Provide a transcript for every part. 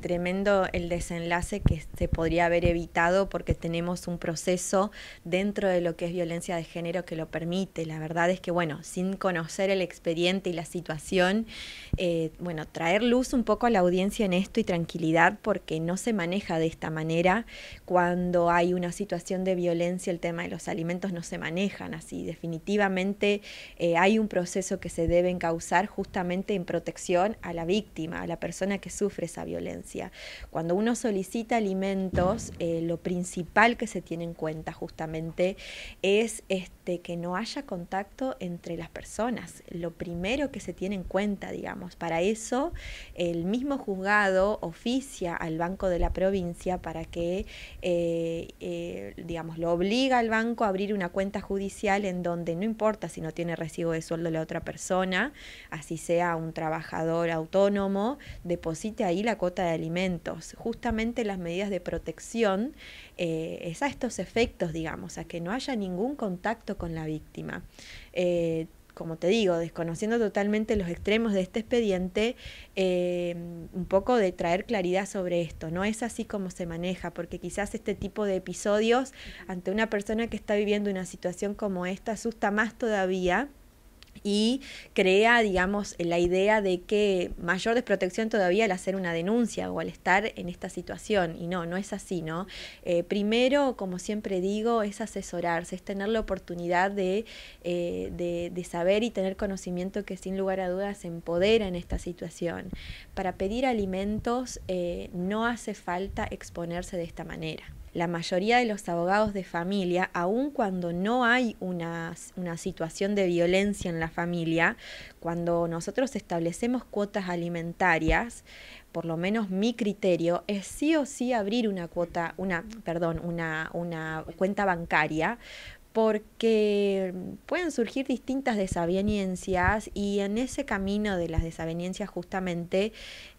tremendo el desenlace que se podría haber evitado porque tenemos un proceso dentro de lo que es violencia de género que lo permite. La verdad es que, bueno, sin conocer el expediente y la situación, eh, bueno, traer luz un poco a la audiencia en esto y tranquilidad porque no se maneja de esta manera cuando hay una situación de violencia, el tema de los alimentos no se manejan así. Definitivamente eh, hay un proceso que se debe encauzar justamente en protección a la víctima, a la persona que sufre esa violencia. Cuando uno solicita alimentos, eh, lo principal que se tiene en cuenta justamente es este, que no haya contacto entre las personas. Lo primero que se tiene en cuenta, digamos. Para eso, el mismo juzgado oficia al Banco de la Provincia para que, eh, eh, digamos, lo obliga al banco a abrir una cuenta judicial en donde no importa si no tiene recibo de sueldo la otra persona, así sea un trabajador autónomo, deposite ahí la cuota de alimentos, justamente las medidas de protección eh, es a estos efectos, digamos, a que no haya ningún contacto con la víctima. Eh, como te digo, desconociendo totalmente los extremos de este expediente, eh, un poco de traer claridad sobre esto. No es así como se maneja, porque quizás este tipo de episodios ante una persona que está viviendo una situación como esta asusta más todavía y crea, digamos, la idea de que mayor desprotección todavía al hacer una denuncia o al estar en esta situación. Y no, no es así, ¿no? Eh, primero, como siempre digo, es asesorarse, es tener la oportunidad de, eh, saber y tener conocimiento que sin lugar a dudas empodera en esta situación. Para pedir alimentos eh, no hace falta exponerse de esta manera la mayoría de los abogados de familia, aun cuando no hay una, una, situación de violencia en la familia, cuando nosotros establecemos cuotas alimentarias, por lo menos mi criterio es sí o sí abrir una cuota, una, perdón, una, una cuenta bancaria porque pueden surgir distintas desavenencias y en ese camino de las desavenencias justamente,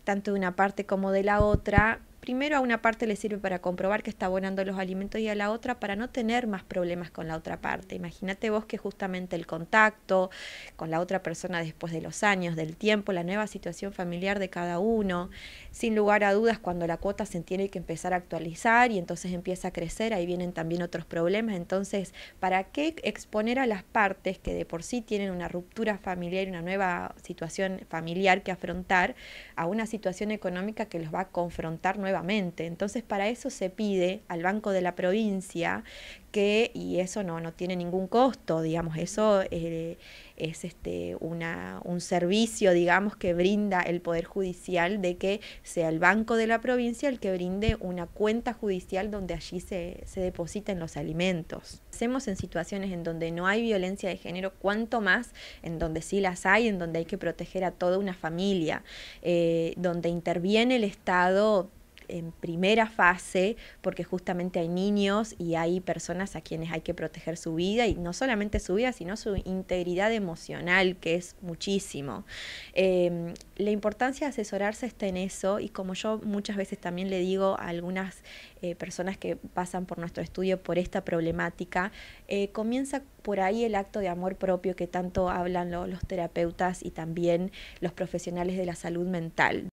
tanto de una parte como de la otra, Primero a una parte le sirve para comprobar que está abonando los alimentos y a la otra para no tener más problemas con la otra parte. Imagínate vos que justamente el contacto con la otra persona después de los años, del tiempo, la nueva situación familiar de cada uno, sin lugar a dudas cuando la cuota se tiene que empezar a actualizar y entonces empieza a crecer, ahí vienen también otros problemas. Entonces, ¿para qué exponer a las partes que de por sí tienen una ruptura familiar y una nueva situación familiar que afrontar a una situación económica que los va a confrontar entonces para eso se pide al Banco de la Provincia que, y eso no, no tiene ningún costo, digamos, eso eh, es este, una, un servicio, digamos, que brinda el Poder Judicial de que sea el Banco de la Provincia el que brinde una cuenta judicial donde allí se, se depositen los alimentos. Hacemos en situaciones en donde no hay violencia de género, cuanto más en donde sí las hay, en donde hay que proteger a toda una familia, eh, donde interviene el Estado en primera fase, porque justamente hay niños y hay personas a quienes hay que proteger su vida, y no solamente su vida, sino su integridad emocional, que es muchísimo. Em, la importancia de asesorarse está en eso, y como yo muchas veces también le digo a algunas eh, personas que pasan por nuestro estudio por esta problemática, eh, comienza por ahí el acto de amor propio que tanto hablan los terapeutas y también los profesionales de la salud mental,